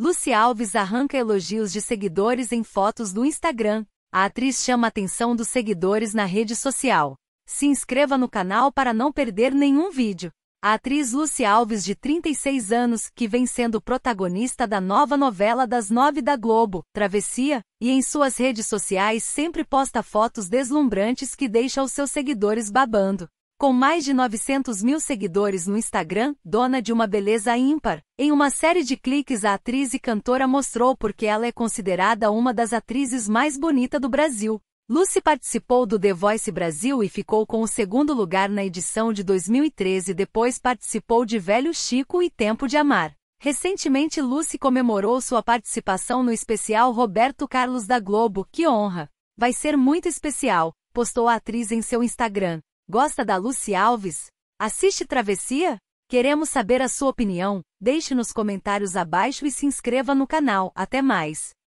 Lucy Alves arranca elogios de seguidores em fotos do Instagram. A atriz chama a atenção dos seguidores na rede social. Se inscreva no canal para não perder nenhum vídeo. A atriz Lucy Alves, de 36 anos, que vem sendo protagonista da nova novela das nove da Globo, Travessia, e em suas redes sociais sempre posta fotos deslumbrantes que deixa os seus seguidores babando. Com mais de 900 mil seguidores no Instagram, dona de uma beleza ímpar, em uma série de cliques a atriz e cantora mostrou porque ela é considerada uma das atrizes mais bonitas do Brasil. Lucy participou do The Voice Brasil e ficou com o segundo lugar na edição de 2013 depois participou de Velho Chico e Tempo de Amar. Recentemente Lucy comemorou sua participação no especial Roberto Carlos da Globo, que honra! Vai ser muito especial, postou a atriz em seu Instagram. Gosta da Lucy Alves? Assiste Travessia? Queremos saber a sua opinião. Deixe nos comentários abaixo e se inscreva no canal. Até mais!